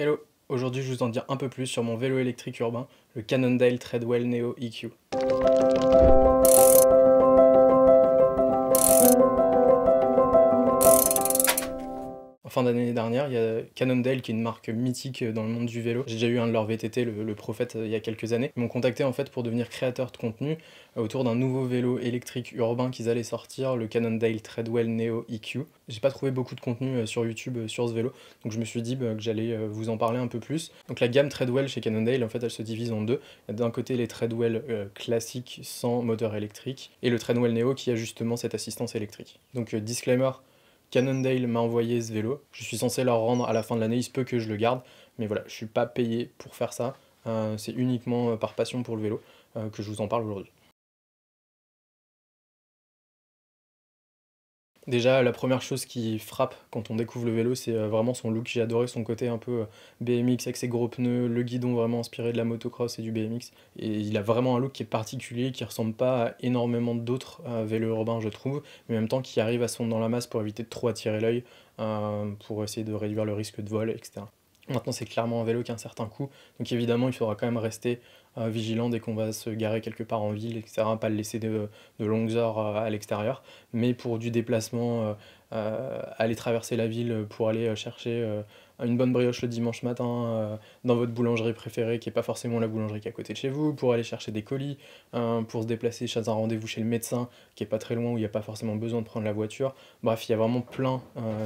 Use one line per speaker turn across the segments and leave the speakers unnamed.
Hello Aujourd'hui, je vous en dire un peu plus sur mon vélo électrique urbain, le Cannondale Treadwell Neo EQ. fin d'année dernière, il y a Cannondale, qui est une marque mythique dans le monde du vélo. J'ai déjà eu un de leurs VTT, le, le Prophète, euh, il y a quelques années. Ils m'ont contacté en fait pour devenir créateur de contenu euh, autour d'un nouveau vélo électrique urbain qu'ils allaient sortir, le Cannondale Treadwell Neo EQ. J'ai pas trouvé beaucoup de contenu euh, sur YouTube sur ce vélo, donc je me suis dit bah, que j'allais vous en parler un peu plus. Donc la gamme Treadwell chez Cannondale, en fait, elle se divise en deux. D'un côté, les Treadwell classiques sans moteur électrique et le Treadwell Neo qui a justement cette assistance électrique. Donc disclaimer, Cannondale m'a envoyé ce vélo. Je suis censé leur rendre à la fin de l'année. Il se peut que je le garde. Mais voilà, je suis pas payé pour faire ça. Euh, c'est uniquement euh, par passion pour le vélo euh, que je vous en parle aujourd'hui. Déjà, la première chose qui frappe quand on découvre le vélo, c'est euh, vraiment son look. J'ai adoré son côté un peu euh, BMX avec ses gros pneus, le guidon vraiment inspiré de la motocross et du BMX. Et il a vraiment un look qui est particulier, qui ressemble pas à énormément d'autres euh, vélos urbains, je trouve, mais en même temps qui arrive à se dans la masse pour éviter de trop attirer l'œil, pour essayer de réduire le risque de vol, etc. Maintenant, c'est clairement un vélo qui a un certain coût, donc évidemment, il faudra quand même rester euh, vigilant dès qu'on va se garer quelque part en ville, etc. Pas le laisser de, de longues heures euh, à l'extérieur. Mais pour du déplacement euh, euh, aller traverser la ville pour aller euh, chercher euh, une bonne brioche le dimanche matin dans votre boulangerie préférée, qui n'est pas forcément la boulangerie qui est à côté de chez vous, pour aller chercher des colis, hein, pour se déplacer chez un rendez-vous chez le médecin, qui est pas très loin, où il n'y a pas forcément besoin de prendre la voiture. Bref, il y a vraiment plein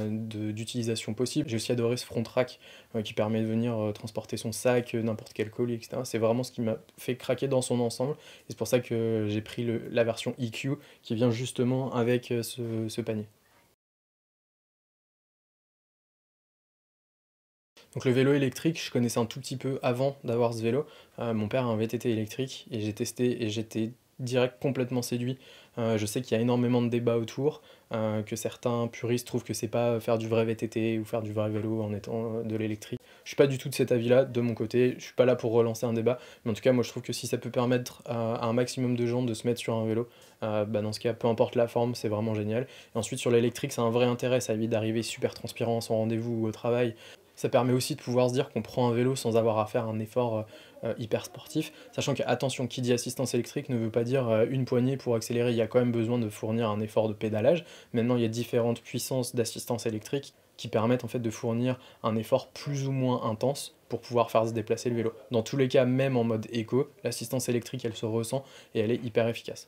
d'utilisations possibles. J'ai aussi adoré ce front track qui permet de venir transporter son sac, n'importe quel colis, etc. C'est vraiment ce qui m'a fait craquer dans son ensemble. Et c'est pour ça que j'ai pris la version EQ qui vient justement avec ce panier. Donc le vélo électrique, je connaissais un tout petit peu avant d'avoir ce vélo. Euh, mon père a un VTT électrique et j'ai testé et j'étais direct complètement séduit. Euh, je sais qu'il y a énormément de débats autour, euh, que certains puristes trouvent que c'est pas faire du vrai VTT ou faire du vrai vélo en étant de l'électrique. Je suis pas du tout de cet avis-là, de mon côté. Je suis pas là pour relancer un débat, mais en tout cas, moi je trouve que si ça peut permettre à un maximum de gens de se mettre sur un vélo, bah dans ce cas, peu importe la forme, c'est vraiment génial. ensuite, sur l'électrique, c'est un vrai intérêt, ça évite d'arriver super transpirant, son rendez-vous ou au travail. Ça permet aussi de pouvoir se dire qu'on prend un vélo sans avoir à faire un effort euh, euh, hyper sportif, sachant qu'attention, qui dit assistance électrique ne veut pas dire euh, une poignée pour accélérer, il y a quand même besoin de fournir un effort de pédalage. Maintenant, il y a différentes puissances d'assistance électrique qui permettent en fait de fournir un effort plus ou moins intense pour pouvoir faire se déplacer le vélo. Dans tous les cas, même en mode éco, l'assistance électrique, elle se ressent et elle est hyper efficace.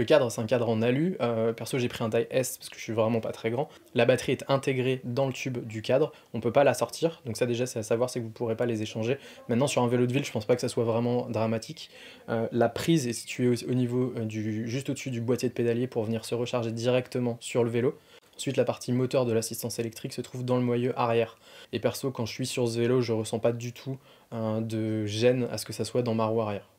Le cadre, c'est un cadre en alu. Euh, perso, j'ai pris un taille S parce que je suis vraiment pas très grand. La batterie est intégrée dans le tube du cadre. On peut pas la sortir. Donc ça déjà, c'est à savoir, c'est que vous pourrez pas les échanger. Maintenant, sur un vélo de ville, je pense pas que ça soit vraiment dramatique. Euh, la prise est située au, niveau euh, du juste au-dessus du boîtier de pédalier pour venir se recharger directement sur le vélo. Ensuite, la partie moteur de l'assistance électrique se trouve dans le moyeu arrière. Et perso, quand je suis sur ce vélo, je ressens pas du tout de gêne à ce que ça soit dans ma roue arrière.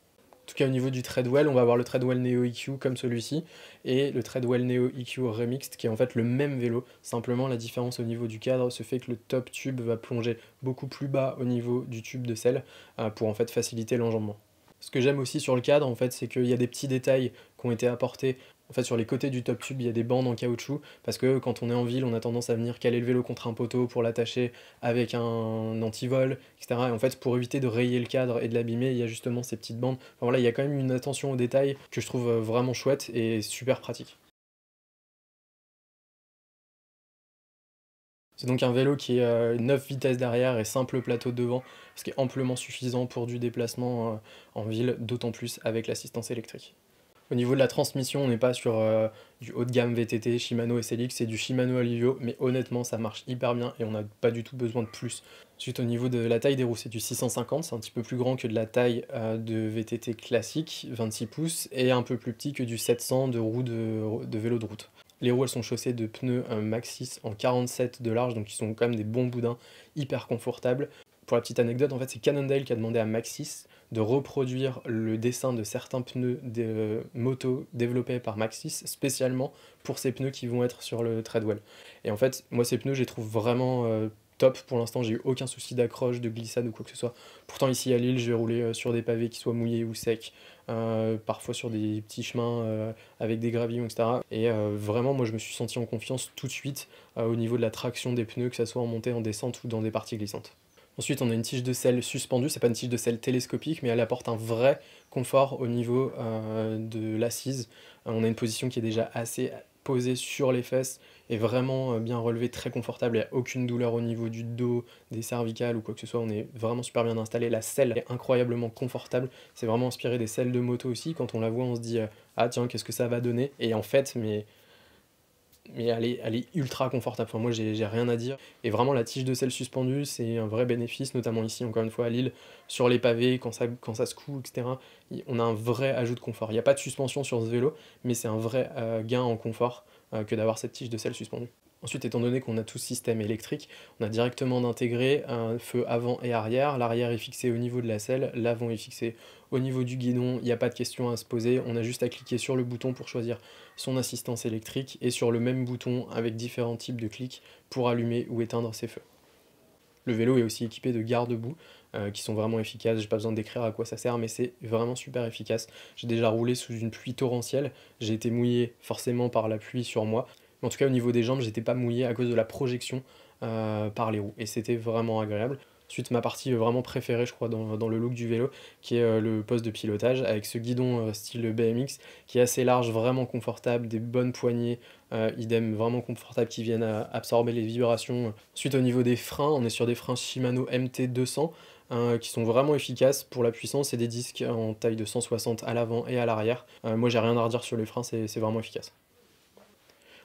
En tout cas, au niveau du Treadwell, on va avoir le Treadwell Neo EQ comme celui-ci et le Treadwell Neo EQ Remixed qui est en fait le même vélo. Simplement, la différence au niveau du cadre se fait que le top tube va plonger beaucoup plus bas au niveau du tube de selle euh, pour en fait faciliter l'enjambement. Ce que j'aime aussi sur le cadre, en fait, c'est qu'il y a des petits détails qui ont été apportés en fait, sur les côtés du top tube, il y a des bandes en caoutchouc parce que quand on est en ville, on a tendance à venir caler le vélo contre un poteau pour l'attacher avec un antivol, etc. Et en fait, pour éviter de rayer le cadre et de l'abîmer, il y a justement ces petites bandes. voilà, il y a quand même une attention aux détails que je trouve euh, vraiment chouette et super pratique. C'est donc un vélo qui est 9 euh, vitesses derrière et simple plateau devant, ce qui est amplement suffisant pour du déplacement euh, en ville, d'autant plus avec l'assistance électrique. Au niveau de la transmission, on n'est pas sur euh, du haut de gamme VTT, Shimano et c'est du Shimano Alivio, mais honnêtement, ça marche hyper bien et on n'a pas du tout besoin de plus. Suite au niveau de la taille des roues, c'est du 650, c'est un petit peu plus grand que de la taille euh, de VTT classique, 26 pouces, et un peu plus petit que du 700 de roues de, vélo de route. Les roues, sont chaussées de pneus Maxxis euh, Maxis en 47 de large, donc ils sont quand même des bons boudins, hyper confortables. Pour la petite anecdote, en fait, c'est Cannondale qui a demandé à Maxis de reproduire le dessin de certains pneus de euh, moto développés par Maxis spécialement pour ces pneus qui vont être sur le treadwell. Et en fait, moi ces pneus, je les trouve vraiment euh, top. Pour l'instant, j'ai eu aucun souci d'accroche, de glissade ou quoi que ce soit. Pourtant ici à Lille, j'ai roulé euh, sur des pavés qui soient mouillés ou secs, parfois sur des petits chemins avec des gravillons, etc. Et vraiment, moi je me suis senti en confiance tout de suite au niveau de la traction des pneus, que ce soit en montée, en descente ou dans des parties glissantes. Ensuite, on a une tige de selle suspendue, c'est pas une tige de selle télescopique, mais elle apporte un vrai confort au niveau euh, de l'assise. Euh, on a une position qui est déjà assez posée sur les fesses et vraiment euh, bien relevée, très confortable. Il n'y a aucune douleur au niveau du dos, des cervicales ou quoi que ce soit. On est vraiment super bien installé. La selle est incroyablement confortable. C'est vraiment inspiré des selles de moto aussi. Quand on la voit, on se dit Ah tiens, qu'est-ce que ça va donner Et en fait, mais mais elle est, ultra confortable. moi, j'ai rien à dire. Et vraiment, la tige de sel suspendue, c'est un vrai bénéfice, notamment ici, encore une fois, à Lille, sur les pavés, quand ça, se ça etc. On a un vrai ajout de confort. Il n'y a pas de suspension sur ce vélo, mais c'est un vrai euh, gain en confort euh, que d'avoir cette tige de sel suspendue. Ensuite, étant donné qu'on a tout système électrique, on a directement intégré un feu avant et arrière. L'arrière est fixé au niveau de la selle, l'avant est fixé au niveau du guidon. Il n'y a pas de question à se poser. On a juste à cliquer sur le bouton pour choisir son assistance électrique et sur le même bouton avec différents types de clics pour allumer ou éteindre ses feux. Le vélo est aussi équipé de garde-boue euh, qui sont vraiment efficaces. J'ai pas besoin d'écrire à quoi ça sert, mais c'est vraiment super efficace. J'ai déjà roulé sous une pluie torrentielle. J'ai été mouillé forcément par la pluie sur moi. Mais en tout cas, au niveau des jambes, j'étais pas mouillé à cause de la projection euh, par les roues. Et c'était vraiment agréable. Ensuite, ma partie vraiment préférée, je crois, dans, le look du vélo, qui est euh, le poste de pilotage, avec ce guidon euh, style BMX, qui est assez large, vraiment confortable, des bonnes poignées, euh, idem vraiment confortable qui viennent absorber les vibrations. Suite au niveau des freins, on est sur des freins Shimano MT200 qui sont vraiment efficaces pour la puissance et des disques en taille de 160 à l'avant et à l'arrière. moi j'ai rien à redire sur les freins, c'est vraiment efficace.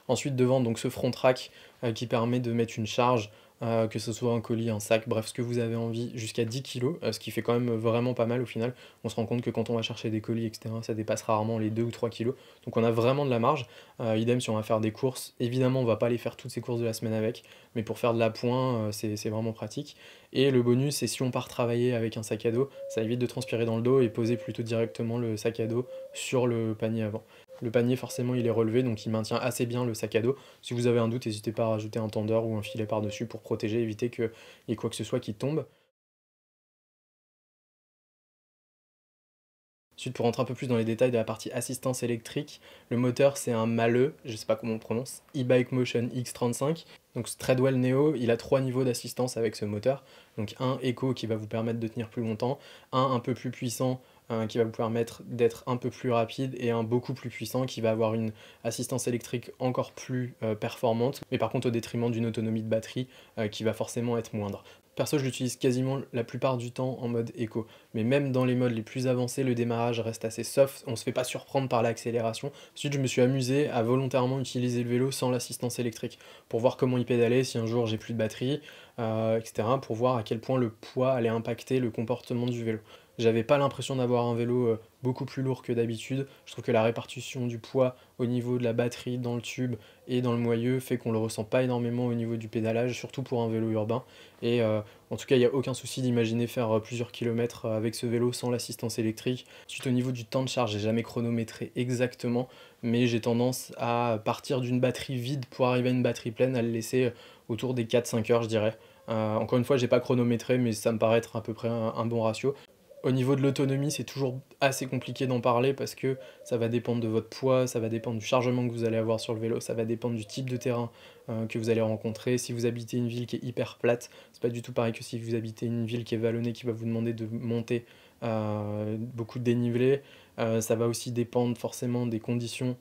Ensuite devant donc ce front rack qui permet de mettre une charge euh, que ce soit un colis, un sac, bref, ce que vous avez envie, jusqu'à 10 kg, euh, ce qui fait quand même vraiment pas mal au final. On se rend compte que quand on va chercher des colis, etc., ça dépasse rarement les 2 ou 3 kilos. Donc on a vraiment de la marge. Euh, idem si on va faire des courses, évidemment on va pas aller faire toutes ces courses de la semaine avec, mais pour faire de la pointe, c'est vraiment pratique. Et le bonus, c'est si on part travailler avec un sac à dos, ça évite de transpirer dans le dos et poser plutôt directement le sac à dos sur le panier avant. Le panier, forcément, il est relevé, donc il maintient assez bien le sac à dos. Si vous avez un doute, n'hésitez pas à rajouter un tendeur ou un filet par-dessus pour protéger, éviter qu'il y ait quoi que ce soit qui tombe. Ensuite, pour rentrer un peu plus dans les détails de la partie assistance électrique, le moteur c'est un maleu je ne sais pas comment on prononce, e-Bike Motion X35. Donc ce Neo, il a trois niveaux d'assistance avec ce moteur. Donc un éco qui va vous permettre de tenir plus longtemps, un un peu plus puissant Hein, qui va vous permettre d'être un peu plus rapide et un beaucoup plus puissant qui va avoir une assistance électrique encore plus euh, performante, mais par contre au détriment d'une autonomie de batterie euh, qui va forcément être moindre. Perso, je l'utilise quasiment la plupart du temps en mode éco. Mais même dans les modes les plus avancés, le démarrage reste assez soft, on se fait pas surprendre par l'accélération. Ensuite, je me suis amusé à volontairement utiliser le vélo sans l'assistance électrique pour voir comment il pédalait, si un jour j'ai plus de batterie, euh, etc. pour voir à quel point le poids allait impacter le comportement du vélo. J'avais pas l'impression d'avoir un vélo euh, beaucoup plus lourd que d'habitude. Je trouve que la répartition du poids au niveau de la batterie, dans le tube et dans le moyeu fait qu'on le ressent pas énormément au niveau du pédalage, surtout pour un vélo urbain. Et euh, en tout cas, il n'y a aucun souci d'imaginer faire euh, plusieurs kilomètres avec ce vélo sans l'assistance électrique. Suite au niveau du temps de charge, j'ai jamais chronométré exactement, mais j'ai tendance à partir d'une batterie vide pour arriver à une batterie pleine, à le laisser autour des 4-5 heures, je dirais. encore une fois, j'ai pas chronométré, mais ça me paraît être à peu près un bon ratio. Au niveau de l'autonomie, c'est toujours assez compliqué d'en parler parce que ça va dépendre de votre poids, ça va dépendre du chargement que vous allez avoir sur le vélo, ça va dépendre du type de terrain euh, que vous allez rencontrer. Si vous habitez une ville qui est hyper plate, c'est pas du tout pareil que si vous habitez une ville qui est vallonnée qui va vous demander de monter euh, beaucoup de dénivelé. Euh, ça va aussi dépendre forcément des conditions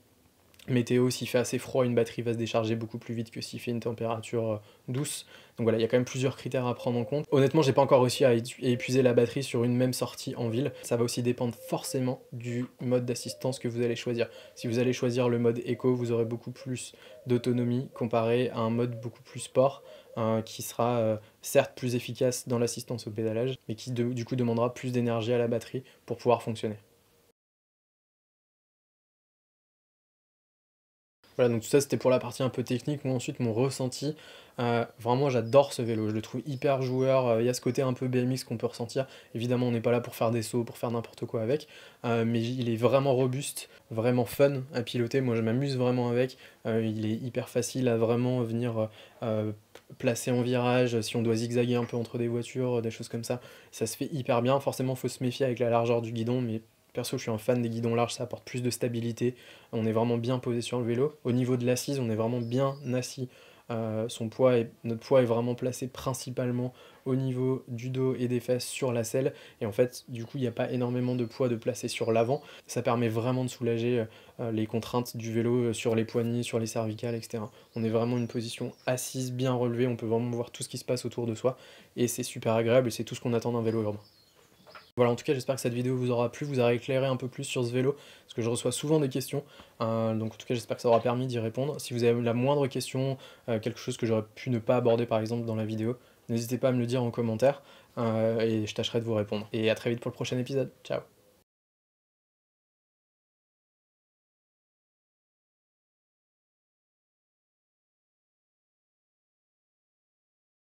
météo, s'il fait assez froid, une batterie va se décharger beaucoup plus vite que s'il fait une température euh, douce. Donc voilà, il y a quand même plusieurs critères à prendre en compte. Honnêtement, j'ai pas encore réussi à épuiser la batterie sur une même sortie en ville. Ça va aussi dépendre forcément du mode d'assistance que vous allez choisir. Si vous allez choisir le mode éco, vous aurez beaucoup plus d'autonomie comparé à un mode beaucoup plus sport euh, qui sera euh, certes plus efficace dans l'assistance au pédalage, mais qui du coup demandera plus d'énergie à la batterie pour pouvoir fonctionner. Voilà, donc tout ça c'était pour la partie un peu technique. Moi ensuite mon ressenti, euh, vraiment j'adore ce vélo, je le trouve hyper joueur, euh, il y a ce côté un peu BMX qu'on peut ressentir. Évidemment on n'est pas là pour faire des sauts, pour faire n'importe quoi avec, euh, mais il est vraiment robuste, vraiment fun à piloter, moi je m'amuse vraiment avec, il est hyper facile à vraiment venir placer en virage, si on doit zigzaguer un peu entre des voitures, des choses comme ça, ça se fait hyper bien, forcément faut se méfier avec la largeur du guidon, mais Perso, je suis un fan des guidons larges, ça apporte plus de stabilité. On est vraiment bien posé sur le vélo. Au niveau de l'assise, on est vraiment bien assis. Euh, son poids et notre poids est vraiment placé principalement au niveau du dos et des fesses sur la selle. Et en fait, du coup, il n'y a pas énormément de poids de placer sur l'avant. Ça permet vraiment de soulager euh, les contraintes du vélo euh, sur les poignets, sur les cervicales, etc. On est vraiment une position assise, bien relevée. On peut vraiment voir tout ce qui se passe autour de soi. Et c'est super agréable c'est tout ce qu'on attend d'un vélo urbain. Voilà, en tout cas, j'espère que cette vidéo vous aura plu, vous aura éclairé un peu plus sur ce vélo, parce que je reçois souvent des questions. Euh, donc, en tout cas, j'espère que ça aura permis d'y répondre. Si vous avez la moindre question, euh, quelque chose que j'aurais pu ne pas aborder, par exemple, dans la vidéo, n'hésitez pas à me le dire en commentaire, euh, et je tâcherai de vous répondre. Et à très vite pour le prochain épisode. Ciao